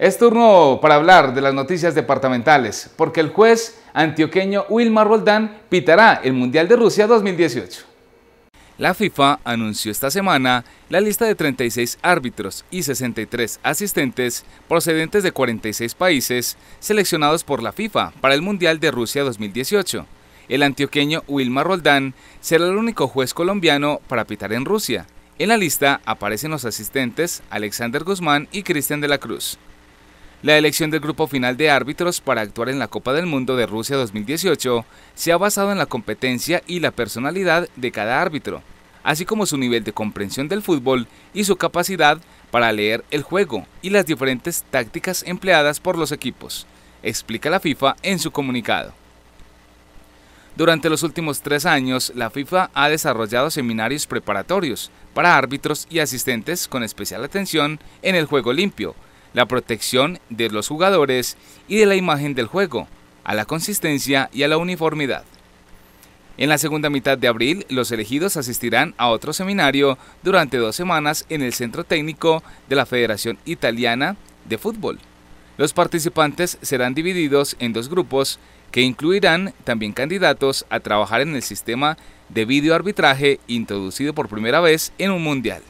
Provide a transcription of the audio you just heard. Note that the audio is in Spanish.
Es turno para hablar de las noticias departamentales, porque el juez antioqueño Wilmar Roldán pitará el Mundial de Rusia 2018. La FIFA anunció esta semana la lista de 36 árbitros y 63 asistentes procedentes de 46 países seleccionados por la FIFA para el Mundial de Rusia 2018. El antioqueño Wilmar Roldán será el único juez colombiano para pitar en Rusia. En la lista aparecen los asistentes Alexander Guzmán y Cristian de la Cruz. La elección del grupo final de árbitros para actuar en la Copa del Mundo de Rusia 2018 se ha basado en la competencia y la personalidad de cada árbitro, así como su nivel de comprensión del fútbol y su capacidad para leer el juego y las diferentes tácticas empleadas por los equipos, explica la FIFA en su comunicado. Durante los últimos tres años, la FIFA ha desarrollado seminarios preparatorios para árbitros y asistentes con especial atención en el juego limpio, la protección de los jugadores y de la imagen del juego, a la consistencia y a la uniformidad. En la segunda mitad de abril, los elegidos asistirán a otro seminario durante dos semanas en el Centro Técnico de la Federación Italiana de Fútbol. Los participantes serán divididos en dos grupos que incluirán también candidatos a trabajar en el sistema de videoarbitraje introducido por primera vez en un mundial.